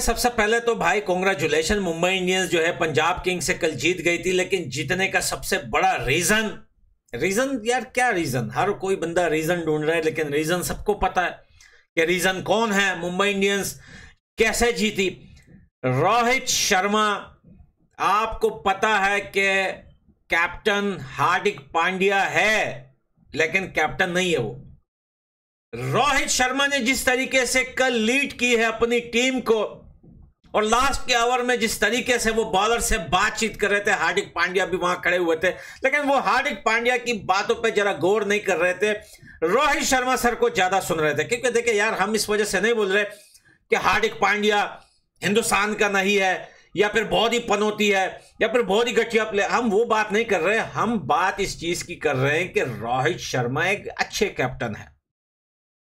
सबसे पहले तो भाई कॉन्ग्रेचुलेशन मुंबई इंडियंस जो है पंजाब किंग्स से कल जीत गई थी लेकिन जीतने का सबसे बड़ा रीजन रीजन यार क्या रीजन हर कोई बंदा रीजन ढूंढ रहा है लेकिन रीजन सबको पता है कि रीजन कौन है मुंबई इंडियंस कैसे जीती रोहित शर्मा आपको पता है कि कैप्टन हार्दिक पांड्या है लेकिन कैप्टन नहीं है वो रोहित शर्मा ने जिस तरीके से कल लीड की है अपनी टीम को और लास्ट के ओवर में जिस तरीके से वो बॉलर से बातचीत कर रहे थे हार्दिक पांड्या भी वहां खड़े हुए थे लेकिन वो हार्दिक पांड्या की बातों पे जरा गौर नहीं कर रहे थे रोहित शर्मा सर को ज्यादा सुन रहे थे क्योंकि देखिए यार हम इस वजह से नहीं बोल रहे कि हार्दिक पांड्या हिंदुस्तान का नहीं है या फिर बहुत ही पनौती है या फिर बहुत ही घटिया प्ले हम वो बात नहीं कर रहे हम बात इस चीज की कर रहे हैं कि रोहित शर्मा एक अच्छे कैप्टन है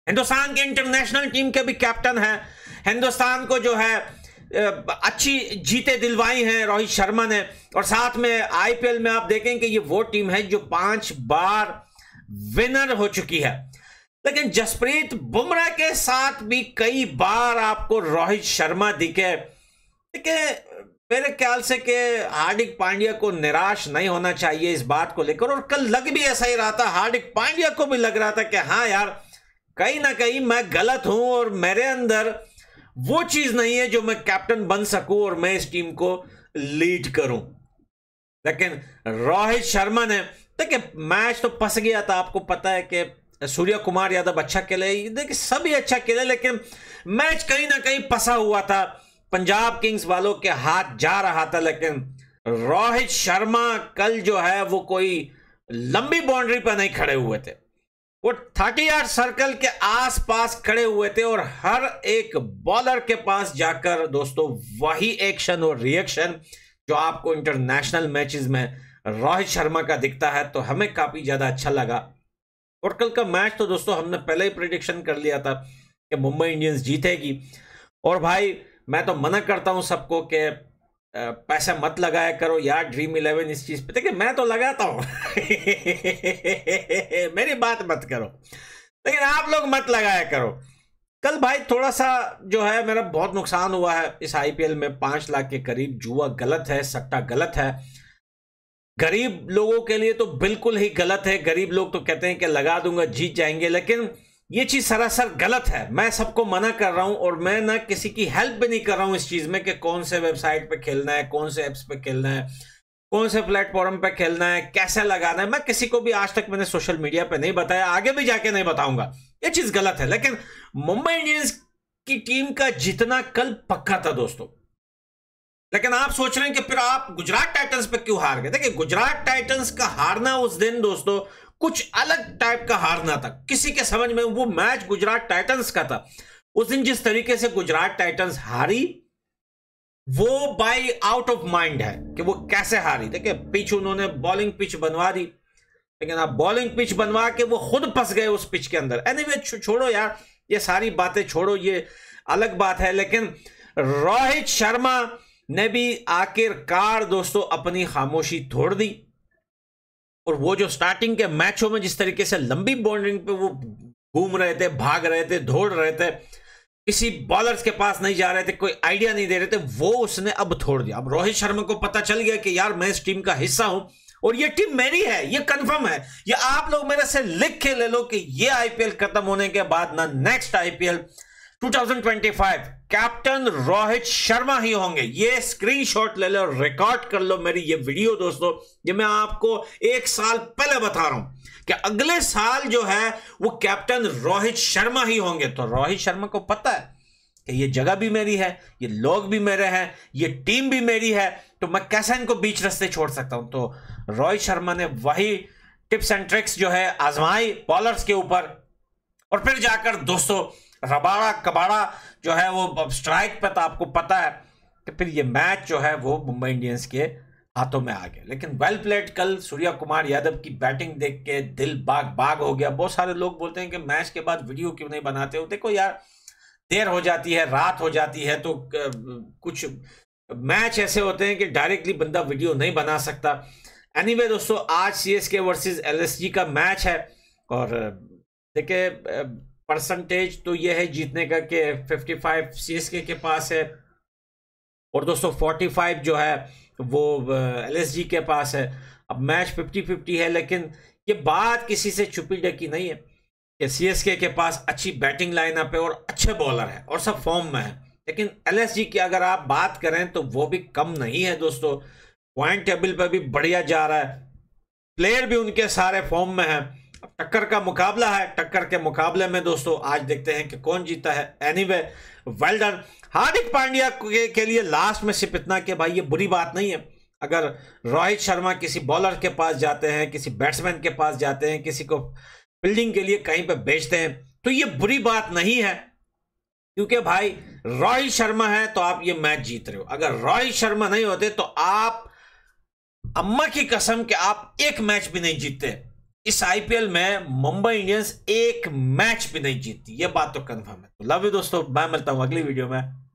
हिंदुस्तान के इंटरनेशनल टीम के भी कैप्टन है हिंदुस्तान को जो है अच्छी जीते दिलवाई हैं रोहित शर्मा ने और साथ में आईपीएल में आप देखें कि ये वो टीम है जो पांच बार विनर हो चुकी है लेकिन जसप्रीत बुमराह के साथ भी कई बार आपको रोहित शर्मा दिखे देखिए मेरे ख्याल से कि हार्दिक पांड्या को निराश नहीं होना चाहिए इस बात को लेकर और कल लग भी ऐसा ही रहा था हार्दिक पांड्या को भी लग रहा था कि हाँ यार कहीं ना कहीं मैं गलत हूं और मेरे अंदर वो चीज नहीं है जो मैं कैप्टन बन सकूं और मैं इस टीम को लीड करूं लेकिन रोहित शर्मा ने देखिए मैच तो फंस गया था आपको पता है कि सूर्य कुमार यादव अच्छा खेले देखिए सभी अच्छा खेले लेकिन मैच कहीं ना कहीं फंसा हुआ था पंजाब किंग्स वालों के हाथ जा रहा था लेकिन रोहित शर्मा कल जो है वो कोई लंबी बाउंड्री पर नहीं खड़े हुए थे वो थर्टी आर्ट सर्कल के आसपास खड़े हुए थे और हर एक बॉलर के पास जाकर दोस्तों वही एक्शन और रिएक्शन जो आपको इंटरनेशनल मैचेस में रोहित शर्मा का दिखता है तो हमें काफ़ी ज़्यादा अच्छा लगा और कल का मैच तो दोस्तों हमने पहले ही प्रिडिक्शन कर लिया था कि मुंबई इंडियंस जीतेगी और भाई मैं तो मना करता हूं सबको कि पैसा मत लगाया करो यार ड्रीम इलेवन इस चीज़ पे देखिए मैं तो लगाता हूँ मेरी बात मत करो लेकिन आप लोग मत लगाया करो कल भाई थोड़ा सा जो है मेरा बहुत नुकसान हुआ है इस आईपीएल में पाँच लाख के करीब जुआ गलत है सट्टा गलत है गरीब लोगों के लिए तो बिल्कुल ही गलत है गरीब लोग तो कहते हैं कि लगा दूंगा जीत जाएंगे लेकिन ये चीज सरासर गलत है मैं सबको मना कर रहा हूं और मैं ना किसी की हेल्प भी नहीं कर रहा हूं इस चीज में कि कौन से वेबसाइट पे खेलना है कौन से एप्स पे खेलना है कौन से प्लेटफॉर्म पे खेलना है कैसे लगाना है मैं किसी को भी आज तक मैंने सोशल मीडिया पे नहीं बताया आगे भी जाके नहीं बताऊंगा ये चीज गलत है लेकिन मुंबई इंडियंस की टीम का जितना कल पक्का था दोस्तों लेकिन आप सोच रहे हैं कि फिर आप गुजरात टाइटंस पे क्यों हार गए देखिए गुजरात टाइटंस का हारना उस दिन दोस्तों कुछ अलग टाइप का हारना था किसी के समझ में वो मैच गुजरात टाइटंस का था उस दिन जिस तरीके से गुजरात टाइटंस हारी वो बाई आउट ऑफ माइंड है कि वो कैसे हारी देखिए पिच उन्होंने बॉलिंग पिच बनवा दी लेकिन आप बॉलिंग पिच बनवा के वो खुद फंस गए उस पिच के अंदर एनी anyway, छोड़ो यार ये सारी बातें छोड़ो ये अलग बात है लेकिन रोहित शर्मा ने भी आखिरकार दोस्तों अपनी खामोशी तोड़ दी और वो जो स्टार्टिंग के मैचों में जिस तरीके से लंबी बाउंड्रिंग पे वो घूम रहे थे भाग रहे थे दौड़ रहे थे किसी बॉलर्स के पास नहीं जा रहे थे कोई आइडिया नहीं दे रहे थे वो उसने अब छोड़ दिया अब रोहित शर्मा को पता चल गया कि यार मैं इस टीम का हिस्सा हूं और ये टीम मेरी है ये कंफर्म है ये आप लोग मेरे से लिख के ले लो कि ये आईपीएल खत्म होने के बाद ना next IPL 2025 captain Rohit Sharma ही होंगे ये स्क्रीनशॉट ले लो रिकॉर्ड कर लो मेरी ये वीडियो दोस्तों ये मैं आपको एक साल पहले बता रहा हूं कि अगले साल जो है वो कैप्टन रोहित शर्मा ही होंगे तो रोहित शर्मा को पता है कि ये जगह भी मेरी है ये लोग भी मेरे हैं ये टीम भी मेरी है तो मैं कैसे इनको बीच रस्ते छोड़ सकता हूं तो रोहित शर्मा ने वही टिप्स एंड ट्रिक्स जो है आजमाई बॉलर्स के ऊपर और फिर जाकर दोस्तों रबाड़ा कबाड़ा जो है वो स्ट्राइक पर तो आपको पता है कि फिर ये मैच जो है वो मुंबई इंडियंस के हाथों में आ गया लेकिन वेल प्लेड कल सूर्या कुमार यादव की बैटिंग देख के दिल बाग बाग हो गया बहुत सारे लोग बोलते हैं कि मैच के बाद वीडियो क्यों नहीं बनाते हो देखो यार देर हो जाती है रात हो जाती है तो कुछ मैच ऐसे होते हैं कि डायरेक्टली बंदा वीडियो नहीं बना सकता एनी anyway, दोस्तों आज C S K versus L का मैच है और देखिए परसेंटेज तो ये है जीतने का के 55 सीएसके के पास है और दोस्तों 45 जो है वो एलएसजी के पास है अब मैच 50-50 है लेकिन ये बात किसी से छुपी डकी नहीं है कि सीएसके के पास अच्छी बैटिंग लाइनअप है और अच्छे बॉलर हैं और सब फॉर्म में है लेकिन एलएसजी की अगर आप बात करें तो वो भी कम नहीं है दोस्तों पॉइंट टेबल पर भी बढ़िया जा रहा है प्लेयर भी उनके सारे फॉर्म में हैं टक्कर का मुकाबला है टक्कर के मुकाबले में दोस्तों आज देखते हैं कि कौन जीता है anyway well done Hardik Pandya के, के लिए लास्ट में सिर्फ इतना कि भाई ये बुरी बात नहीं है अगर रोहित शर्मा किसी बॉलर के पास जाते हैं किसी बैट्समैन के पास जाते हैं किसी को फील्डिंग के लिए कहीं पर बेचते हैं तो ये बुरी बात नहीं है क्योंकि भाई रोहित शर्मा है तो आप ये मैच जीत रहे हो अगर रोहित शर्मा नहीं होते तो आप अम्मा की कसम के आप एक मैच भी नहीं जीतते इस आईपीएल में मुंबई इंडियंस एक मैच भी नहीं जीतती ये बात तो कंफर्म है तो लव यू दोस्तों मैं मिलता हूं अगली वीडियो में